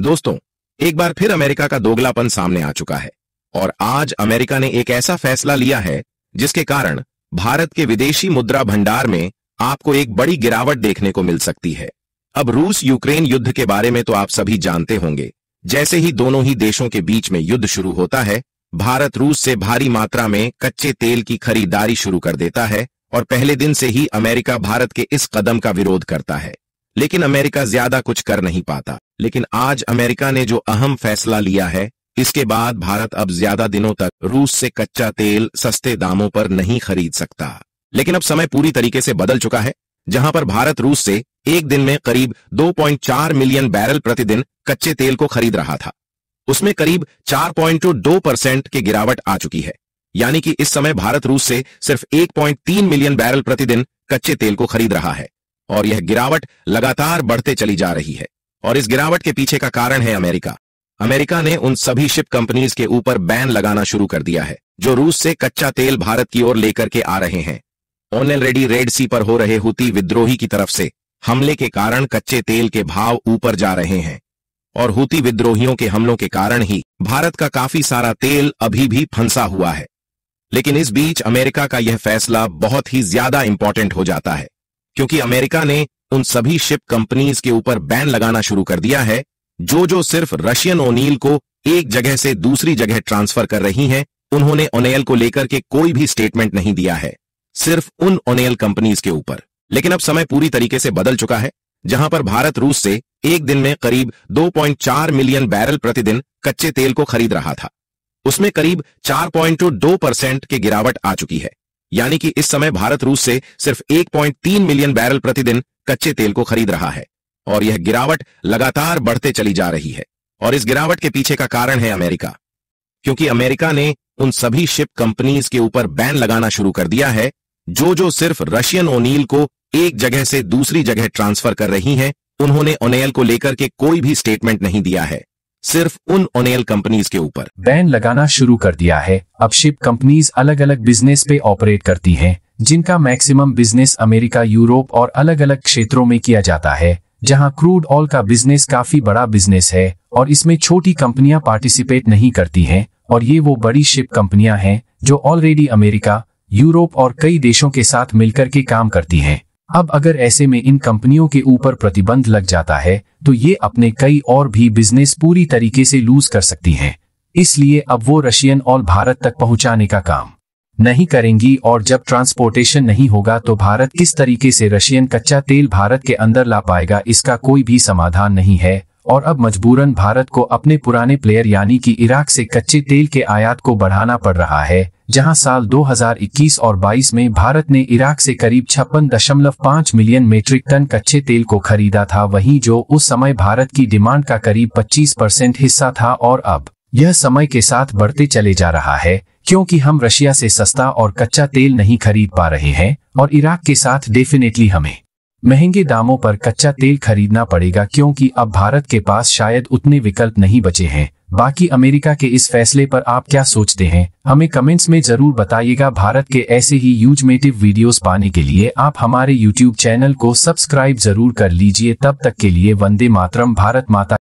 दोस्तों एक बार फिर अमेरिका का दोगलापन सामने आ चुका है और आज अमेरिका ने एक ऐसा फैसला लिया है जिसके कारण भारत के विदेशी मुद्रा भंडार में आपको एक बड़ी गिरावट देखने को मिल सकती है अब रूस यूक्रेन युद्ध के बारे में तो आप सभी जानते होंगे जैसे ही दोनों ही देशों के बीच में युद्ध शुरू होता है भारत रूस से भारी मात्रा में कच्चे तेल की खरीदारी शुरू कर देता है और पहले दिन से ही अमेरिका भारत के इस कदम का विरोध करता है लेकिन अमेरिका ज्यादा कुछ कर नहीं पाता लेकिन आज अमेरिका ने जो अहम फैसला लिया है इसके बाद भारत अब ज्यादा दिनों तक रूस से कच्चा तेल सस्ते दामों पर नहीं खरीद सकता लेकिन अब समय पूरी तरीके से बदल चुका है जहां पर भारत रूस से एक दिन में करीब 2.4 मिलियन बैरल प्रतिदिन कच्चे तेल को खरीद रहा था उसमें करीब 4.2 परसेंट की गिरावट आ चुकी है यानी कि इस समय भारत रूस से सिर्फ 1.3 मिलियन बैरल प्रतिदिन कच्चे तेल को खरीद रहा है और यह गिरावट लगातार बढ़ते चली जा रही है और इस गिरावट के पीछे का कारण है अमेरिका अमेरिका ने उन सभी शिप कंपनीज के ऊपर बैन लगाना शुरू कर दिया है जो रूस से कच्चा तेल भारत की ओर लेकर के आ रहे हैं रेडी रेड सी पर हो रहे हुती विद्रोही की तरफ से हमले के कारण कच्चे तेल के भाव ऊपर जा रहे हैं और हुती विद्रोहियों के हमलों के कारण ही भारत का काफी सारा तेल अभी भी फंसा हुआ है लेकिन इस बीच अमेरिका का यह फैसला बहुत ही ज्यादा इंपॉर्टेंट हो जाता है क्योंकि अमेरिका ने उन सभी शिप कंपनीज के ऊपर बैन लगाना शुरू कर दिया है जो जो सिर्फ रशियन ओनील को एक जगह से दूसरी जगह ट्रांसफर कर रही हैं उन्होंने ओनेल को लेकर के कोई भी स्टेटमेंट नहीं दिया है सिर्फ उन ओनेल कंपनीज के ऊपर लेकिन अब समय पूरी तरीके से बदल चुका है जहां पर भारत रूस से एक दिन में करीब 2.4 मिलियन बैरल प्रतिदिन कच्चे तेल को खरीद रहा था उसमें करीब चार परसेंट की गिरावट आ चुकी है यानी कि इस समय भारत रूस से सिर्फ 1.3 मिलियन बैरल प्रतिदिन कच्चे तेल को खरीद रहा है और यह गिरावट लगातार बढ़ते चली जा रही है और इस गिरावट के पीछे का कारण है अमेरिका क्योंकि अमेरिका ने उन सभी शिप कंपनीज के ऊपर बैन लगाना शुरू कर दिया है जो जो सिर्फ रशियन ओनील को एक जगह से दूसरी जगह ट्रांसफर कर रही हैं उन्होंने ओनेल को लेकर के कोई भी स्टेटमेंट नहीं दिया है सिर्फ उन ओनेल कंपनीज के ऊपर बैन लगाना शुरू कर दिया है अब शिप कंपनीज अलग अलग बिजनेस पे ऑपरेट करती हैं जिनका मैक्सिमम बिजनेस अमेरिका यूरोप और अलग अलग क्षेत्रों में किया जाता है जहां क्रूड ऑयल का बिजनेस काफी बड़ा बिजनेस है और इसमें छोटी कंपनियां पार्टिसिपेट नहीं करती है और ये वो बड़ी शिप कंपनियां हैं जो ऑलरेडी अमेरिका यूरोप और कई देशों के साथ मिलकर के काम करती हैं अब अगर ऐसे में इन कंपनियों के ऊपर प्रतिबंध लग जाता है तो ये अपने कई और भी बिजनेस पूरी तरीके से लूज कर सकती हैं इसलिए अब वो रशियन और भारत तक पहुंचाने का काम नहीं करेंगी और जब ट्रांसपोर्टेशन नहीं होगा तो भारत किस तरीके से रशियन कच्चा तेल भारत के अंदर ला पाएगा इसका कोई भी समाधान नहीं है और अब मजबूरन भारत को अपने पुराने प्लेयर यानी कि इराक से कच्चे तेल के आयात को बढ़ाना पड़ रहा है जहां साल 2021 और 22 में भारत ने इराक से करीब छप्पन दशमलव पाँच मिलियन मीट्रिक टन कच्चे तेल को खरीदा था वहीं जो उस समय भारत की डिमांड का करीब 25 परसेंट हिस्सा था और अब यह समय के साथ बढ़ते चले जा रहा है क्योंकि हम रशिया से सस्ता और कच्चा तेल नहीं खरीद पा रहे हैं और इराक के साथ डेफिनेटली हमें महंगे दामों पर कच्चा तेल खरीदना पड़ेगा क्योंकि अब भारत के पास शायद उतने विकल्प नहीं बचे हैं बाकी अमेरिका के इस फैसले पर आप क्या सोचते हैं हमें कमेंट्स में जरूर बताइएगा भारत के ऐसे ही यूजमेटिव वीडियोस पाने के लिए आप हमारे यूट्यूब चैनल को सब्सक्राइब जरूर कर लीजिए तब तक के लिए वंदे मातरम भारत माता